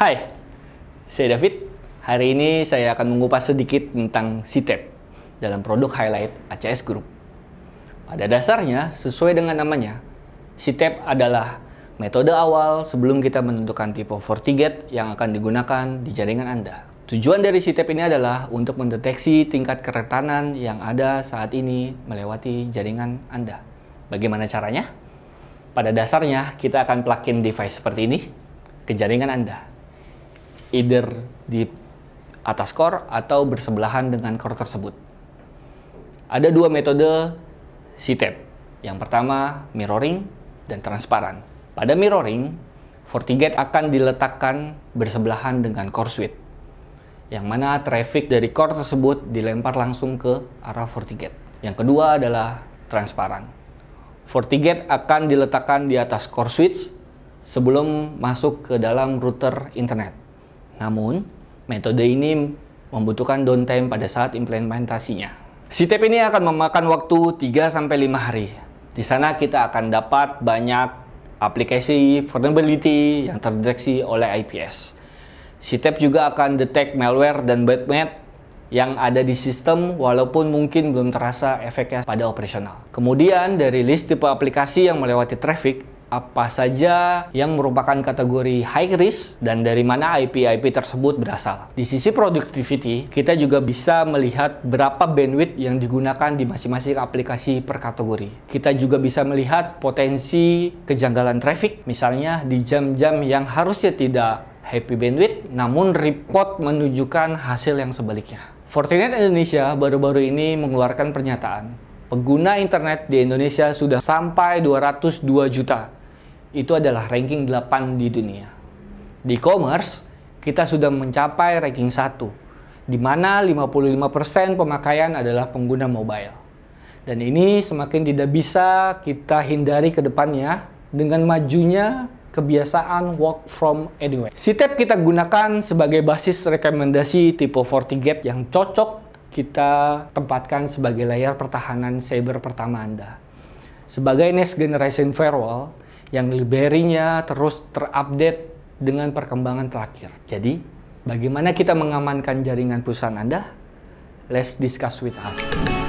Hai, saya David. Hari ini saya akan mengupas sedikit tentang CTAP dalam produk highlight ACS Group. Pada dasarnya, sesuai dengan namanya, CTAP adalah metode awal sebelum kita menentukan tipe FortiGate yang akan digunakan di jaringan Anda. Tujuan dari CTAP ini adalah untuk mendeteksi tingkat keretanan yang ada saat ini melewati jaringan Anda. Bagaimana caranya? Pada dasarnya, kita akan plug-in device seperti ini ke jaringan Anda either di atas core atau bersebelahan dengan core tersebut. Ada dua metode CTAP. Yang pertama, mirroring dan transparan. Pada mirroring, FortiGate akan diletakkan bersebelahan dengan core switch. Yang mana traffic dari core tersebut dilempar langsung ke arah FortiGate. Yang kedua adalah transparan. FortiGate akan diletakkan di atas core switch sebelum masuk ke dalam router internet. Namun, metode ini membutuhkan downtime pada saat implementasinya. Sitep ini akan memakan waktu 3-5 hari. Di sana kita akan dapat banyak aplikasi vulnerability yang terdeteksi oleh IPS. Sitep juga akan detect malware dan botnet yang ada di sistem walaupun mungkin belum terasa efeknya pada operasional. Kemudian dari list tipe aplikasi yang melewati traffic, apa saja yang merupakan kategori high risk dan dari mana IP-IP tersebut berasal. Di sisi productivity, kita juga bisa melihat berapa bandwidth yang digunakan di masing-masing aplikasi per kategori. Kita juga bisa melihat potensi kejanggalan traffic, misalnya di jam-jam yang harusnya tidak happy bandwidth, namun report menunjukkan hasil yang sebaliknya. Fortinet Indonesia baru-baru ini mengeluarkan pernyataan, pengguna internet di Indonesia sudah sampai 202 juta itu adalah ranking 8 di dunia. Di e-commerce, kita sudah mencapai ranking 1, di mana 55% pemakaian adalah pengguna mobile. Dan ini semakin tidak bisa kita hindari ke depannya dengan majunya kebiasaan work from anywhere. Sitep kita gunakan sebagai basis rekomendasi tipe 40 gate yang cocok kita tempatkan sebagai layar pertahanan cyber pertama Anda. Sebagai next generation firewall, yang library terus terupdate dengan perkembangan terakhir. Jadi, bagaimana kita mengamankan jaringan perusahaan Anda? Let's discuss with us.